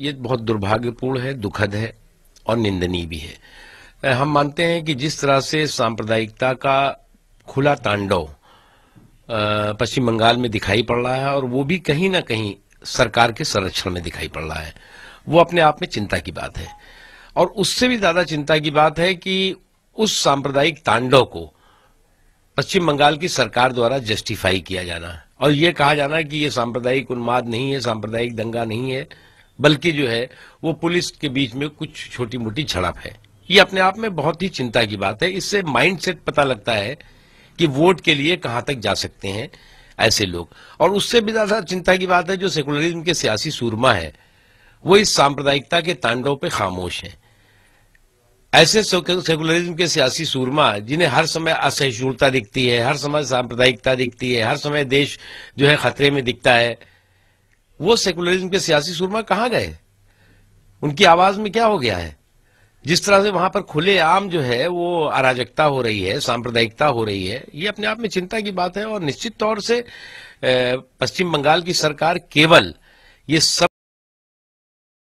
ये बहुत दुर्भाग्यपूर्ण है दुखद है और निंदनीय भी है हम मानते हैं कि जिस तरह से सांप्रदायिकता का खुला तांडव पश्चिम बंगाल में दिखाई पड़ रहा है और वो भी कहीं ना कहीं सरकार के संरक्षण में दिखाई पड़ रहा है वो अपने आप में चिंता की बात है और उससे भी ज्यादा चिंता की बात है कि उस सांप्रदायिक तांडव को पश्चिम बंगाल की सरकार द्वारा जस्टिफाई किया जाना और ये कहा जाना कि ये सांप्रदायिक उन्माद नहीं है सांप्रदायिक दंगा नहीं है बल्कि जो है वो पुलिस के बीच में कुछ छोटी मोटी झड़प है ये अपने आप में बहुत ही चिंता की बात है इससे माइंडसेट पता लगता है कि वोट के लिए कहां तक जा सकते हैं ऐसे लोग और उससे भी ज्यादा चिंता की बात है जो सेकुलरिज्म के सियासी सूरमा है वो इस सांप्रदायिकता के तांडव पे खामोश है ऐसे सेकुलरिज्म के सियासी सूरमा जिन्हें हर समय असहिष्णुता दिखती है हर समय सांप्रदायिकता दिखती है हर समय देश जो है खतरे में दिखता है वो सेकुलरिज्म के सियासी सुरमा कहाँ गए उनकी आवाज में क्या हो गया है जिस तरह से वहां पर खुले आम जो है वो अराजकता हो रही है सांप्रदायिकता हो रही है ये अपने आप में चिंता की बात है और निश्चित तौर से पश्चिम बंगाल की सरकार केवल ये सब